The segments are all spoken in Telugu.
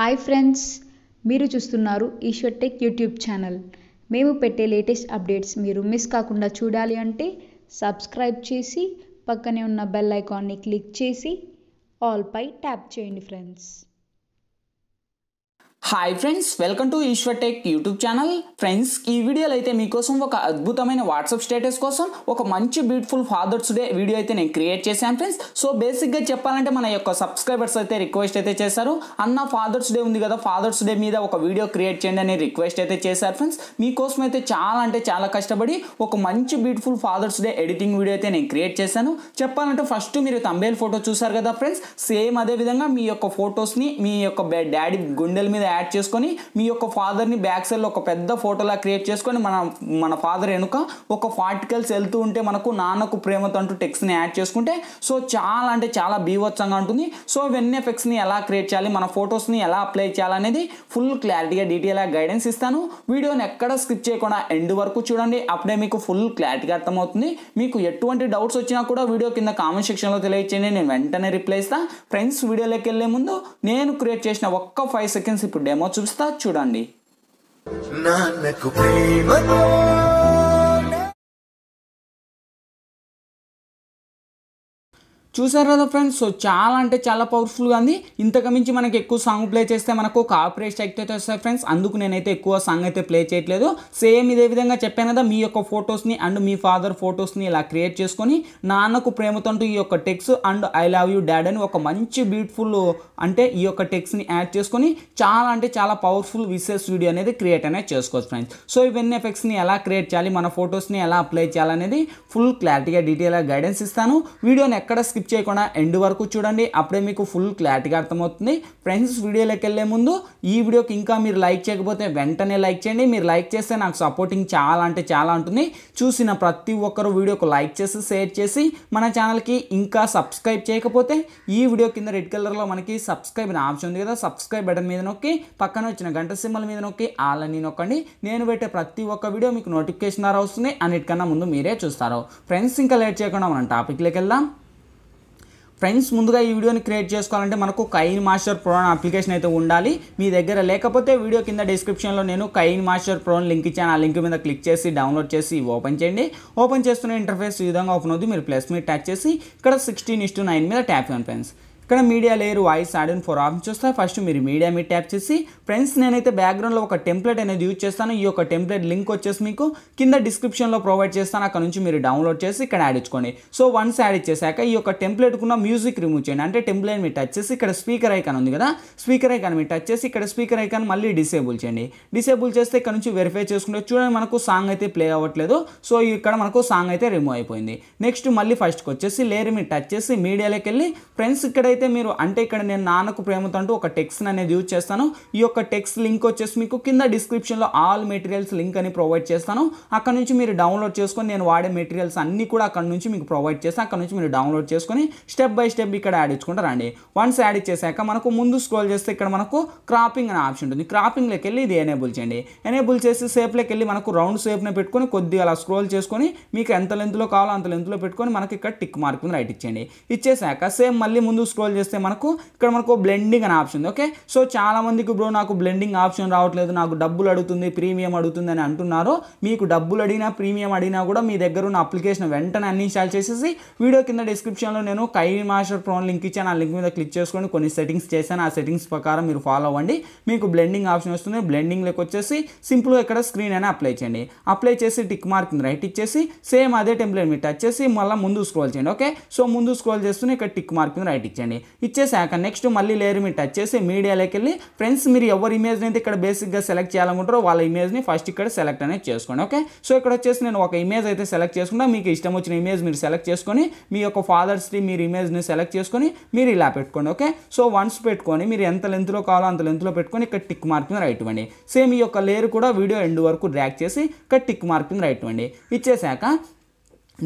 హాయ్ ఫ్రెండ్స్ మీరు చూస్తున్నారు ఈశ్వర్ టెక్ యూట్యూబ్ ఛానల్ మేము పెట్టే లేటెస్ట్ అప్డేట్స్ మీరు మిస్ కాకుండా చూడాలి అంటే సబ్స్క్రైబ్ చేసి పక్కనే ఉన్న బెల్ ఐకాన్ని క్లిక్ చేసి ఆల్పై ట్యాప్ చేయండి friends hi friends welcome to Eshwar tech YouTube channel friends ఈ వీడియోలో అయితే మీకోసం ఒక అద్భుతమైన వాట్సాప్ స్టేటస్ కోసం ఒక మంచి బ్యూటిఫుల్ ఫాదర్స్ డే వీడియో అయితే నేను క్రియేట్ చేశాను ఫ్రెండ్స్ సో బేసిక్గా చెప్పాలంటే మన యొక్క సబ్స్క్రైబర్స్ అయితే రిక్వెస్ట్ అయితే చేశారు అన్న ఫాదర్స్ డే ఉంది కదా ఫాదర్స్ డే మీద ఒక వీడియో క్రియేట్ చేయండి అని రిక్వెస్ట్ అయితే చేశారు ఫ్రెండ్స్ మీకోసం అయితే చాలా అంటే చాలా కష్టపడి ఒక మంచి beautiful father's day editing video అయితే నేను క్రియేట్ చేశాను చెప్పాలంటే ఫస్ట్ మీరు తంబేల్ ఫోటో చూసారు కదా ఫ్రెండ్స్ సేమ్ అదే విధంగా మీ యొక్క ఫొటోస్ని మీ యొక్క డాడీ గుండెల మీద యాడ్ చేసుకొని మీ యొక్క ఫాదర్ని బ్యాక్ సైడ్లో ఒక పెద్ద ఫోటోలా క్రియేట్ చేసుకొని మన మన ఫాదర్ వెనుక ఒక పార్టికల్స్ వెళ్తూ ఉంటే మనకు నాన్నకు ప్రేమతో అంటూ టెక్స్ట్ని యాడ్ చేసుకుంటే సో చాలా అంటే చాలా బీవత్సంగా ఉంటుంది సో వెన్ ఎఫెక్ట్స్ని ఎలా క్రియేట్ చేయాలి మన ఫొటోస్ని ఎలా అప్లై చేయాలనేది ఫుల్ క్లారిటీగా డీటెయిల్గా గైడెన్స్ ఇస్తాను వీడియోని ఎక్కడ స్కిప్ చేయకుండా ఎండ్ వరకు చూడండి అప్పుడే మీకు ఫుల్ క్లారిటీగా అర్థమవుతుంది మీకు ఎటువంటి డౌట్స్ వచ్చినా కూడా వీడియో కింద కామెంట్ సెక్షన్లో తెలియచేయండి నేను వెంటనే రిప్లై ఇస్తాను ఫ్రెండ్స్ వీడియోలోకి వెళ్ళే ముందు నేను క్రియేట్ చేసిన ఒక్క ఫైవ్ సెకండ్స్ ఇప్పుడు మీకు డెమో చూపిస్తా చూడండి నాన్నకు ప్రేమతో చూసారు కదా ఫ్రెండ్స్ సో చాలా అంటే చాలా పవర్ఫుల్గా ఉంది ఇంతకు మించి మనకి ఎక్కువ సాంగ్ ప్లే చేస్తే మనకు కాపరేట్ స్ట్రైక్ అయితే వస్తాయి ఫ్రెండ్స్ అందుకు నేనైతే ఎక్కువ సాంగ్ అయితే ప్లే చేయట్లేదు సేమ్ ఇదే విధంగా చెప్పాను కదా మీ యొక్క ఫొటోస్ని అండ్ మీ ఫాదర్ ఫొటోస్ని ఇలా క్రియేట్ చేసుకొని నాన్నకు ప్రేమతో ఈ యొక్క text and I love you dad అని ఒక మంచి బ్యూటిఫుల్ అంటే ఈ యొక్క టెక్స్ని యాడ్ చేసుకొని చాలా అంటే చాలా పవర్ఫుల్ విసెస్ వీడియో అనేది క్రియేట్ అనేది చేసుకోవచ్చు ఫ్రెండ్స్ సో ఇవన్నీ ఎఫెక్ట్స్ని ఎలా క్రియేట్ చేయాలి మన ఫొటోస్ని ఎలా అప్లై చేయాలనేది ఫుల్ క్లారిటీగా డీటెయిల్గా గైడెన్స్ ఇస్తాను వీడియోని ఎక్కడ స్కిప్ చేయకుండా ఎండ్ వరకు చూడండి అప్పుడే మీకు ఫుల్ క్లారిటీగా అర్థమవుతుంది ఫ్రెండ్స్ వీడియోలోకి వెళ్ళే ముందు ఈ వీడియోకి ఇంకా మీరు లైక్ చేయకపోతే వెంటనే లైక్ చేయండి మీరు లైక్ చేస్తే నాకు సపోర్టింగ్ చాలా అంటే చాలా ఉంటుంది చూసిన ప్రతి ఒక్కరు వీడియోకు లైక్ చేసి షేర్ చేసి మన ఛానల్కి ఇంకా సబ్స్క్రైబ్ చేయకపోతే ఈ వీడియో కింద రెడ్ కలర్లో మనకి సబ్స్క్రైబ్ అనే ఆప్షన్ ఉంది కదా సబ్స్క్రైబ్ బటన్ మీద నొక్కి పక్కన వచ్చిన గంట సింబల్ మీద నొక్కి వాళ్ళని నొక్కండి నేను పెట్టే ప్రతి ఒక్క వీడియో మీకు నోటిఫికేషన్ ద్వారా వస్తుంది అన్నిటికన్నా ముందు మీరే చూస్తారు ఫ్రెండ్స్ ఇంకా లేట్ చేయకుండా మనం టాపిక్లోకి వెళ్దాం ఫ్రెండ్స్ ముందుగా ఈ వీడియోని క్రియేట్ చేసుకోవాలంటే మనకు కైన్ మాస్టర్ ప్రోన్ అప్లికేషన్ అయితే ఉండాలి మీ దగ్గర లేకపోతే వీడియో కింద డిస్క్రిప్షన్లో నేను కైన్ మాస్టర్ ప్రోన్ లింక్ ఇచ్చాను ఆ లింక్ మీద క్లిక్ చేసి డౌన్లోడ్ చేసి ఓపెన్ చేయండి ఓపెన్ చేస్తున్న ఇంటర్ఫేస్ ఈ విధంగా ఓపెన్ అవుతుంది మీరు ప్లస్ మీద ట్యాచ్ చేసి ఇక్కడ సిక్స్టీన్ ఇస్ టు నైన్ మీద ట్యాప్ చేయండి ఫ్రెండ్స్ ఇక్కడ media layer voice add and four option వస్తాయి ఫస్ట్ మీరు మీడియా మీద ట్యాప్ చేసి ఫ్రెండ్స్ నేనైతే బ్యాక్గ్రౌండ్లో ఒక టెంప్లెట్ అనేది యూజ్ చేస్తాను ఈ యొక్క టెంప్లెట్ లింక్ వచ్చేసి మీకు కింద డిస్క్రిప్షన్లో ప్రొవైడ్ చేస్తాను అక్కడ నుంచి మీరు డౌన్లోడ్ చేసి ఇక్కడ యాడ్ ఇచ్చుకోండి సో వన్స్ యాడ్ ఇచ్చేసాక ఈ యొక్క టెంప్లెట్కున్న మ్యూజిక్ రిమూవ్ చేయండి అంటే టెంప్లెట్ మీరు టచ్ చేసి ఇక్కడ స్పీకర్ ఐకాన్ ఉంది కదా స్పీకర్ ఐకాన్ మీరు టచ్ చేసి ఇక్కడ స్పీకర్ ఐకాన్ మళ్ళీ డిసేబుల్ చేయండి డిసేబుల్ చేస్తే ఇక్కడ నుంచి వెరిఫై చేసుకుంటే చూడండి మనకు సాంగ్ అయితే ప్లే అవ్వట్లేదు సో ఇక్కడ మనకు సాంగ్ అయితే రిమూవ్ అయిపోయింది నెక్స్ట్ మళ్ళీ ఫస్ట్కి వచ్చేసి లేరు మీరు టచ్ చేసి మీడియాలోకి వెళ్ళి ఫ్రెండ్స్ ఇక్కడైతే ఏదైతే మీరు అంటే ఇక్కడ నేను నాన్నకు ప్రేమతో అంటూ ఒక టెక్స్ట్ అనేది యూజ్ చేస్తాను ఈ యొక్క టెక్స్ట్ లింక్ వచ్చేసి మీకు కింద డిస్క్రిప్షన్లో ఆల్ మెటీరియల్స్ లింక్ అని ప్రొవైడ్ చేస్తాను అక్కడ నుంచి మీరు డౌన్లోడ్ చేసుకొని నేను వాడే మెటీరియల్స్ అన్నీ కూడా అక్కడ నుంచి మీకు ప్రొవైడ్ చేస్తాను అక్కడ నుంచి మీరు డౌన్లోడ్ చేసుకొని స్టెప్ బై స్టెప్ ఇక్కడ యాడ్ ఇచ్చుకుంటారు రండి వన్స్ యాడ్ ఇచ్చేసాక మనకు ముందు స్క్రోల్ చేస్తే ఇక్కడ మనకు క్రాపింగ్ అనే ఆప్షన్ ఉంటుంది క్రాపింగ్లోకి వెళ్ళి ఇది ఎనేబుల్ చేయండి ఎనేబుల్ చేసి సేఫ్లోకి వెళ్ళి మనకు రౌండ్ సేఫ్ని పెట్టుకొని కొద్దిగా అలా స్క్రోల్ చేసుకొని మీకు ఎంత లెంత్లో కావాలో అంత లెంత్లో పెట్టుకొని మనకి ఇక్కడ టిక్ మార్క్ రైట్ ఇచ్చేయండి ఇచ్చేసాక సేమ్ మళ్ళీ ముందు స్క్రోల్ స్క్రోల్ చేస్తే మనకు ఇక్కడ మనకు బ్లెండింగ్ అనే ఆప్షన్ ఉంది ఓకే సో చాలామందికి బ్రో నాకు బ్లెండింగ్ ఆప్షన్ రావట్లేదు నాకు డబ్బులు అడుగుతుంది ప్రీమియం అడుగుతుంది అని అంటున్నారు మీకు డబ్బులు అడిగినా ప్రీమియం అడిగినా కూడా మీ దగ్గర ఉన్న అప్లికేషన్ వెంటనే అన్ఇన్స్టాల్ చేసేసి వీడియో కింద డిస్క్రిప్షన్లో నేను కై మాస్టర్ ప్రోన్ లింక్ ఇచ్చాను ఆ లింక్ మీద క్లిక్ చేసుకొని కొన్ని సెట్టింగ్స్ చేశాను ఆ సెట్టింగ్స్ ప్రకారం మీరు ఫాలో అవ్వండి మీకు బ్లెండింగ్ ఆప్షన్ వస్తుంది బ్లెండింగ్ లెక్క వచ్చేసి సింపుల్గా ఇక్కడ స్క్రీన్ అయినా అప్లై చేయండి అప్లై చేసి టిక్ మార్క్ రైట్ ఇచ్చేసి సేమ్ అదే టెంప్లెట్ మీరు టచ్ చేసి మళ్ళీ ముందు స్క్రోల్ చేయండి ఓకే సో ముందు స్క్రోల్ చేస్తూనే ఇక్కడ టిక్ మార్క్ రైట్ ఇచ్చేయండి ఇచ్చేసాక నెక్స్ట్ మళ్ళీ లేయర్ మీరు టచ్ చేసి మీడియాలోకి వెళ్ళి ఫ్రెండ్స్ మీరు ఎవరి ఇమేజ్ని అయితే ఇక్కడ బేసిక్గా సెలెక్ట్ చేయాలనుకుంటారో వాళ్ళ ఇమేజ్ని ఫస్ట్ ఇక్కడ సెలెక్ట్ అనేది చేసుకోండి ఓకే సో ఇక్కడ వచ్చేసి నేను ఒక ఇమేజ్ అయితే సెలెక్ట్ చేసుకున్నా మీకు ఇష్టం వచ్చిన ఇమేజ్ మీరు సెలెక్ట్ చేసుకొని మీ యొక్క ఫాదర్స్ని మీరు ఇమేజ్ని సెలెక్ట్ చేసుకొని మీరు ఇలా పెట్టుకోండి ఓకే సో వన్స్ పెట్టుకొని మీరు ఎంత లెంత్లో కావాలో అంత లెంత్లో పెట్టుకొని ఇక్కడ టిక్ మార్కింగ్ రైట్ ఇవ్వండి సేమ్ ఈ యొక్క లేయర్ కూడా వీడియో ఎండ్ వరకు డ్రాక్ చేసి ఇక్కడ టిక్ మార్కింగ్ రైట్ ఇవ్వండి ఇచ్చేసాక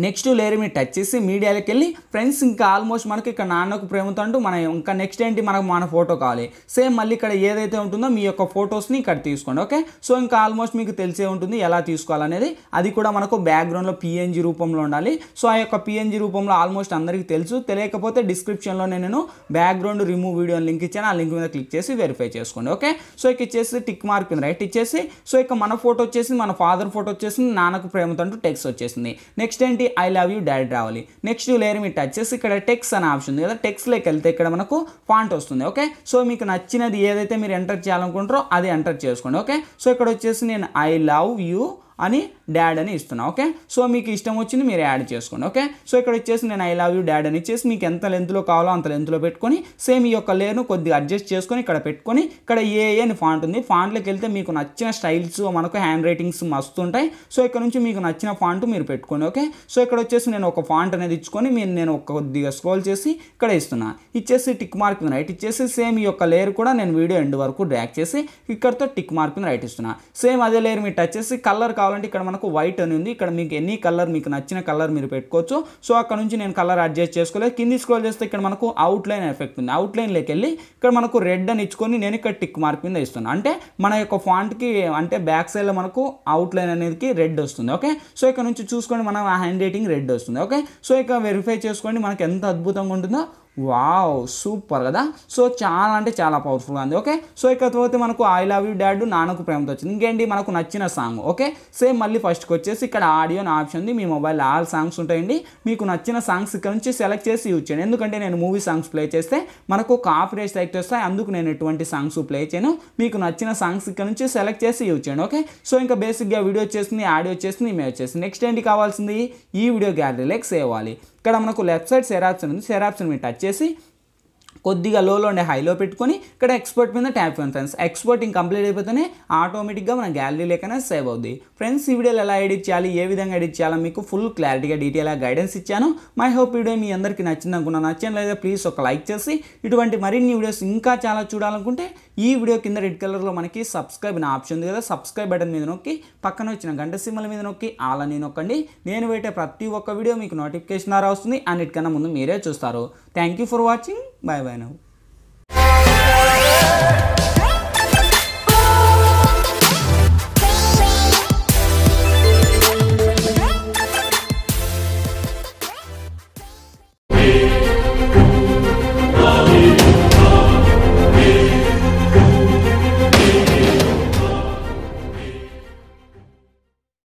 నెక్స్ట్ లేయర్ మీ టచ్ చేసి మీడియాలోకి వెళ్ళి ఫ్రెండ్స్ ఇంకా ఆల్మోస్ట్ మనకి ఇక్కడ నాన్నకు ప్రేమతో అంటూ మన ఇంకా నెక్స్ట్ ఏంటి మనకు మన ఫోటో కావాలి సేమ్ మళ్ళీ ఇక్కడ ఏదైతే ఉంటుందో మీ యొక్క ఫొటోస్ని ఇక్కడ తీసుకోండి ఓకే సో ఇంకా ఆల్మోస్ట్ మీకు తెలిసే ఉంటుంది ఎలా తీసుకోవాలనేది అది కూడా మనకు బ్యాక్గ్రౌండ్లో పిఎన్జీ రూపంలో ఉండాలి సో ఆ యొక్క పిఎన్జీ రూపంలో ఆల్మోస్ట్ అందరికీ తెలుసు తెలియకపోతే డిస్క్రిప్షన్లోనే నేను బ్యాక్గ్రౌండ్ రిమూవ్ వీడియో లింక్ ఇచ్చాను ఆ లింక్ మీద క్లిక్ చేసి వెరిఫై చేసుకోండి ఓకే సో ఇక ఇచ్చేసి టిక్ మార్క్ మీద రైట్ ఇచ్చేసి సో ఇక మన ఫోటో వచ్చేసి మన ఫాదర్ ఫోటో వచ్చేసింది నాన్నకు ప్రేమతో అంటూ టెక్స్ట్ వచ్చేసింది నెక్స్ట్ ఏంటి ఏంటి ఐ లవ్ యూ డాడీ రావాలి నెక్స్ట్ లేయర్ మీరు టచ్ చేసి ఇక్కడ టెక్స్ అనే ఆప్షన్ ఉంది కదా టెక్స్లోకి వెళ్తే ఇక్కడ మనకు ఫాంట్ వస్తుంది ఓకే సో మీకు నచ్చినది ఏదైతే మీరు ఎంటర్ చేయాలనుకుంటారో అది ఎంటర్ చేసుకోండి ఓకే సో ఇక్కడ వచ్చేసి నేను ఐ లవ్ యూ అని డాడ్ అని ఇస్తున్నా ఓకే సో మీకు ఇష్టం వచ్చింది మీరు యాడ్ చేసుకోండి ఓకే సో ఇక్కడ వచ్చేసి నేను ఐ లవ్ యూ డాడ్ అని ఇచ్చేసి మీకు ఎంత లెంత్లో కావాలో అంత లెంత్లో పెట్టుకొని సేమ్ ఈ యొక్క లేయర్ను కొద్దిగా అడ్జస్ట్ చేసుకొని ఇక్కడ పెట్టుకొని ఇక్కడ ఏ అని ఫాంట్ ఉంది ఫాంట్లోకి వెళ్తే మీకు నచ్చిన స్టైల్స్ మనకు హ్యాండ్ రైటింగ్స్ మస్తు ఉంటాయి సో ఇక్కడ నుంచి మీకు నచ్చిన ఫాంట్ మీరు పెట్టుకోండి ఓకే సో ఇక్కడ వచ్చేసి నేను ఒక ఫాంట్ అనేది ఇచ్చుకొని మీరు నేను ఒక కొద్దిగా స్క్రోల్ చేసి ఇక్కడ ఇస్తున్నా ఇచ్చేసి టిక్ మార్క్ మీద రైట్ ఇచ్చేసి సేమ్ ఈ యొక్క లేయర్ కూడా నేను వీడియో ఎండ్ వరకు డ్రాక్ చేసి ఇక్కడతో టిక్ మార్క్ మీద రైట్ ఇస్తున్నా సేమ్ అదే లేయర్ మీరు టచ్ చేసి కలర్ కావాలంటే ఇక్కడ మనకు వైట్ అని ఉంది ఇక్కడ మీకు ఎన్ని కలర్ మీకు నచ్చిన కలర్ మీరు పెట్టుకోవచ్చు సో అక్కడ నుంచి నేను కలర్ అడ్జస్ట్ చేసుకోలేదు కింది స్క్రోల్ చేస్తే ఇక్కడ మనకు అవుట్లైన్ ఎఫెక్ట్ ఉంది అవుట్లైన్లోకి వెళ్ళి ఇక్కడ మనకు రెడ్ అని ఇచ్చుకొని నేను ఇక్కడ టిక్ మార్క్ మీద ఇస్తున్నాను అంటే మన యొక్క ఫాంట్కి అంటే బ్యాక్ సైడ్లో మనకు అవుట్లైన్ అనేది రెడ్ వస్తుంది ఓకే సో ఇక్కడ నుంచి చూసుకోండి మనం హ్యాండ్ రైటింగ్ రెడ్ వస్తుంది ఓకే సో ఇక వెరిఫై చేసుకోండి మనకు ఎంత అద్భుతంగా ఉంటుందో వావ్ సూపర్ కదా సో చాలా అంటే చాలా పవర్ఫుల్గా ఉంది ఓకే సో ఇక పోతే మనకు ఐ లవ్ యూ డాడ్ నాన్నకు ప్రేమతో వచ్చింది ఇంకేంటి మనకు నచ్చిన సాంగ్ ఓకే సేమ్ మళ్ళీ ఫస్ట్కి వచ్చేసి ఇక్కడ ఆడియో అని ఆప్షన్ ఉంది మీ మొబైల్ ఆల్ సాంగ్స్ ఉంటాయండి మీకు నచ్చిన సాంగ్స్ ఇక్కడ నుంచి సెలెక్ట్ చేసి యూజ్ చేయండి ఎందుకంటే నేను మూవీ సాంగ్స్ ప్లే చేస్తే మనకు రేస్ సెలెక్ట్ వస్తాయి అందుకు నేను ఎటువంటి సాంగ్స్ ప్లే చేయను మీకు నచ్చిన సాంగ్స్ ఇక్కడ నుంచి సెలెక్ట్ చేసి యూజ్ చేయండి ఓకే సో ఇంకా బేసిక్గా వీడియో వచ్చేసింది ఆడియో వచ్చేసింది మేము వచ్చేసింది నెక్స్ట్ ఏంటి కావాల్సింది ఈ వీడియో గ్యాలరీలోకి సేవ్ అవ్వాలి ఇక్కడ మనకు లెఫ్ట్ సైడ్ సెరాప్షన్ ఉంది సెరాప్షన్ మీరు టచ్ చేసి కొద్దిగా లోలో ఉండే హైలో పెట్టుకొని ఇక్కడ ఎక్స్పర్ట్ మీద ట్యాప్ చేయండి ఫ్రెండ్స్ ఇంకా కంప్లీట్ అయిపోతేనే ఆటోమేటిక్గా మన గ్యాలరీ లేకనే సేవ్ అవుద్ది ఫ్రెండ్స్ ఈ వీడియోలు ఎలా ఎడిట్ చేయాలి ఏ విధంగా ఎడిట్ చేయాలో మీకు ఫుల్ క్లారిటీగా డీటెయిల్గా గైడెన్స్ ఇచ్చాను మై హోప్ వీడియో మీ అందరికీ నచ్చింది నచ్చిన లేదా ప్లీజ్ ఒక లైక్ చేసి ఇటువంటి మరిన్ని వీడియోస్ ఇంకా చాలా చూడాలనుకుంటే ఈ వీడియో కింద రెడ్ కలర్లో మనకి సబ్స్క్రైబ్ అనే ఆప్షన్ ఉంది కదా సబ్స్క్రైబ్ బటన్ మీద నొక్కి పక్కన వచ్చిన గంట సింబల్ మీద నొక్కి అలా నేను నొక్కండి నేను పెట్టే ప్రతి ఒక్క వీడియో మీకు నోటిఫికేషన్ ద్వారా వస్తుంది అన్నిటికన్నా ముందు మీరే చూస్తారు thank you for watching bye bye నవ్వు